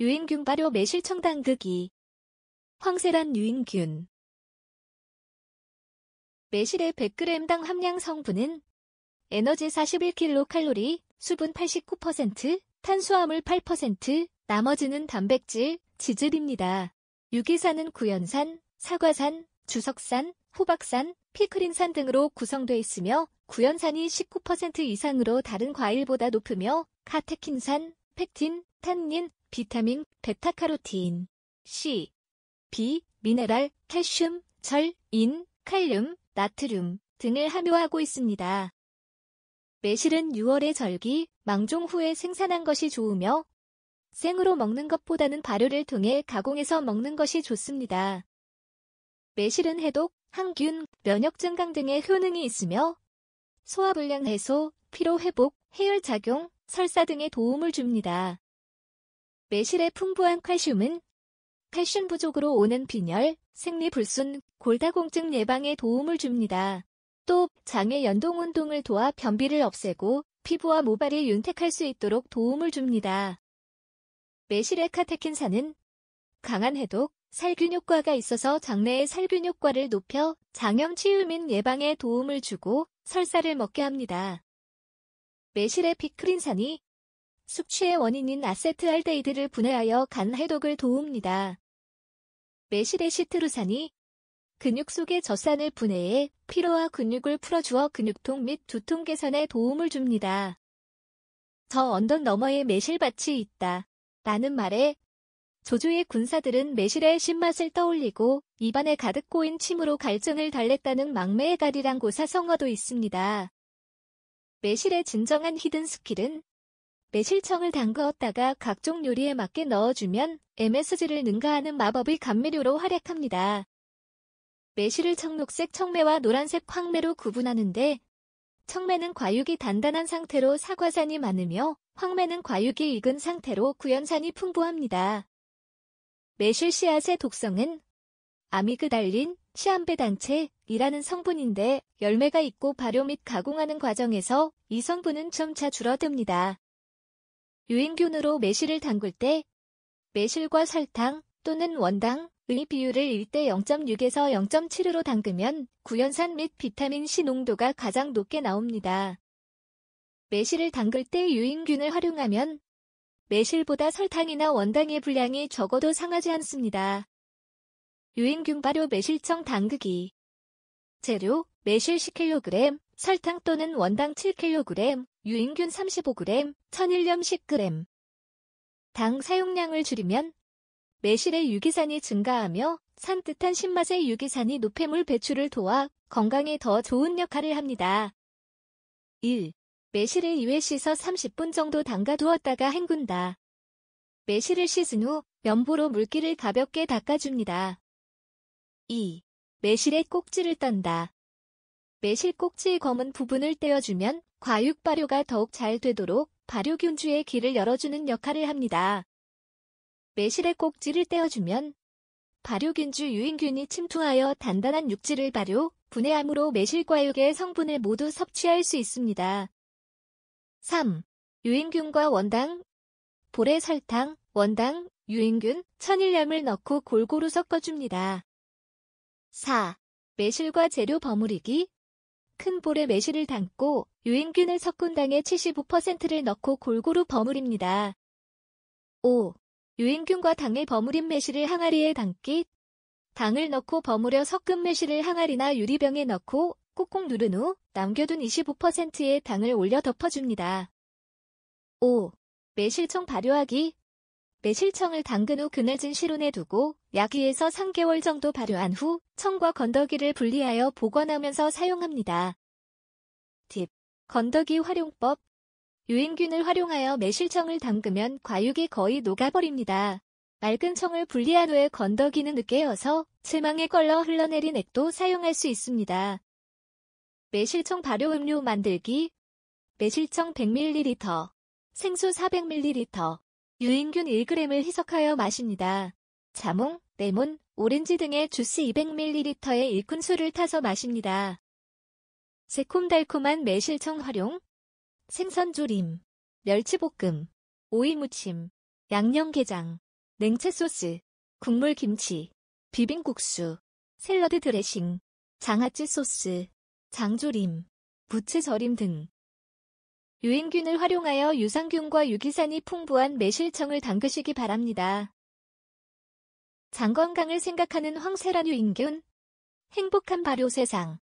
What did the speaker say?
유인균 발효 매실청 당극이황세란 유인균 매실의 100g당 함량 성분은 에너지 41kcal, 수분 89%, 탄수화물 8%, 나머지는 단백질, 지질입니다. 유기산은 구연산, 사과산, 주석산, 호박산, 피크린산 등으로 구성되어 있으며 구연산이 19% 이상으로 다른 과일보다 높으며 카테킨산, 펙틴, 탄닌, 비타민, 베타카로틴, C, B, 미네랄, 칼슘, 절, 인, 칼륨, 나트륨 등을 함유하고 있습니다. 매실은 6월의 절기, 망종 후에 생산한 것이 좋으며 생으로 먹는 것보다는 발효를 통해 가공해서 먹는 것이 좋습니다. 매실은 해독, 항균, 면역 증강 등의 효능이 있으며 소화불량 해소, 피로 회복, 해열 작용, 설사 등에 도움을 줍니다. 매실의 풍부한 칼슘은 칼슘 부족으로 오는 빈혈, 생리불순, 골다공증 예방에 도움을 줍니다. 또 장의 연동운동을 도와 변비를 없애고 피부와 모발을 윤택할 수 있도록 도움을 줍니다. 매실의 카테킨산은 강한 해독, 살균 효과가 있어서 장내의 살균 효과를 높여 장염 치유 및 예방에 도움을 주고 설사를 먹게 합니다. 매실의 피크린산이 숙취의 원인인 아세트알데히드를 분해하여 간 해독을 도웁니다. 메시데시트루산이 근육 속의 젖산을 분해해 피로와 근육을 풀어주어 근육통 및 두통 개선에 도움을 줍니다. 저 언덕 너머에 매실밭이 있다. 라는 말에 조조의 군사들은 매실의 신맛을 떠올리고 입안에 가득 꼬인 침으로 갈증을 달랬다는 막매의 가이란 고사성어도 있습니다. 매실의 진정한 히든 스킬은 매실청을 담그었다가 각종 요리에 맞게 넣어주면 MSG를 능가하는 마법의 감미료로 활약합니다. 매실을 청록색 청매와 노란색 황매로 구분하는데 청매는 과육이 단단한 상태로 사과산이 많으며 황매는 과육이 익은 상태로 구연산이 풍부합니다. 매실 씨앗의 독성은 아미그달린, 시암배단체이라는 성분인데 열매가 있고 발효 및 가공하는 과정에서 이 성분은 점차 줄어듭니다. 유인균으로 매실을 담글 때 매실과 설탕 또는 원당의 비율을 1대 0.6에서 0.7으로 담그면 구연산 및 비타민C 농도가 가장 높게 나옵니다. 매실을 담글 때 유인균을 활용하면 매실보다 설탕이나 원당의 분량이 적어도 상하지 않습니다. 유인균 발효 매실청 담그기 재료 매실 10kg 설탕 또는 원당 7kg, 유인균 35g, 천일염 10g. 당 사용량을 줄이면 매실의 유기산이 증가하며 산뜻한 신맛의 유기산이 노폐물 배출을 도와 건강에 더 좋은 역할을 합니다. 1. 매실을 2회 씻어 30분 정도 담가두었다가 헹군다. 매실을 씻은 후 면보로 물기를 가볍게 닦아줍니다. 2. 매실의 꼭지를 떤다. 매실 꼭지의 검은 부분을 떼어주면 과육 발효가 더욱 잘 되도록 발효균주의 길을 열어주는 역할을 합니다. 매실의 꼭지를 떼어주면 발효균주 유인균이 침투하여 단단한 육질을 발효, 분해함으로 매실과육의 성분을 모두 섭취할 수 있습니다. 3. 유인균과 원당 볼에 설탕, 원당, 유인균, 천일염을 넣고 골고루 섞어줍니다. 4. 매실과 재료 버무리기 큰 볼에 매실을 담고 유인균을 섞은 당에 75%를 넣고 골고루 버무립니다. 5. 유인균과 당의 버무린 매실을 항아리에 담기 당을 넣고 버무려 섞은 매실을 항아리나 유리병에 넣고 꾹꾹 누른 후 남겨둔 25%의 당을 올려 덮어줍니다. 5. 매실청 발효하기 매실청을 담근 후 그늘진 실온에 두고 약 2에서 3개월 정도 발효한 후 청과 건더기를 분리하여 보관하면서 사용합니다. 팁. 건더기 활용법. 유인균을 활용하여 매실청을 담그면 과육이 거의 녹아버립니다. 맑은 청을 분리한 후에 건더기는 으깨어서 실망에 걸러 흘러내린 액도 사용할 수 있습니다. 매실청 발효 음료 만들기 매실청 100ml 생수 400ml 유인균 1g을 희석하여 마십니다. 자몽, 레몬, 오렌지 등의 주스 2 0 0 m l 의 1큰술을 타서 마십니다. 새콤달콤한 매실청 활용, 생선조림, 멸치볶음, 오이무침, 양념게장, 냉채소스, 국물김치, 비빔국수, 샐러드 드레싱, 장아찌 소스, 장조림, 부채절임 등 유인균을 활용하여 유산균과 유기산이 풍부한 매실청을 담그시기 바랍니다. 장건강을 생각하는 황세란 유인균 행복한 발효 세상